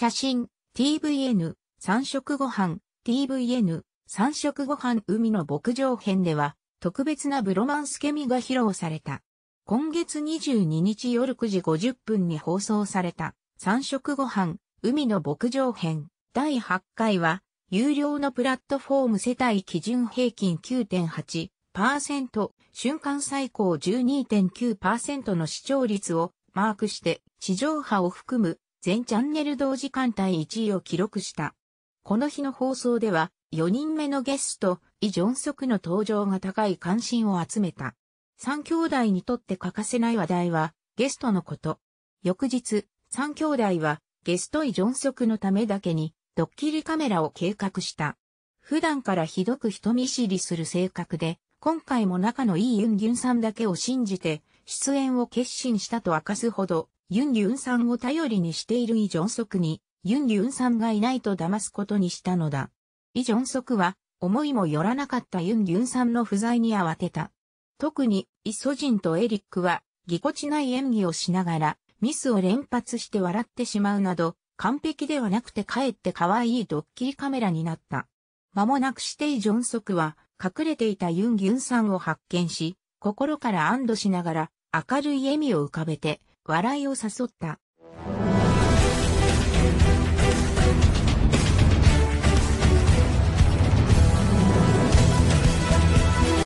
写真、TVN、三色ご飯、TVN、三色ご飯海の牧場編では、特別なブロマンスケミが披露された。今月22日夜9時50分に放送された、三色ご飯、海の牧場編、第8回は、有料のプラットフォーム世帯基準平均9.8%、瞬間最高12.9%の視聴率をマークして、地上波を含む全チャンネル同時間帯1位を記録した。この日の放送では、4人目のゲスト、イ・ジョンソクの登場が高い関心を集めた。三兄弟にとって欠かせない話題は、ゲストのこと。翌日、三兄弟は、ゲストイ・ジョンソクのためだけに、ドッキリカメラを計画した。普段からひどく人見知りする性格で、今回も仲のいいユンギュンさんだけを信じて、出演を決心したと明かすほど、ユン・ギュンさんを頼りにしているイ・ジョンソクに、ユン・ギュンさんがいないと騙すことにしたのだ。イ・ジョンソクは、思いもよらなかったユン・ギュンさんの不在に慌てた。特に、イ・ソジンとエリックは、ぎこちない演技をしながら、ミスを連発して笑ってしまうなど、完璧ではなくてかえって可愛いドッキリカメラになった。間もなくしてイ・ジョンソクは、隠れていたユン・ギュンさんを発見し、心から安堵しながら、明るい笑みを浮かべて、笑いを誘った。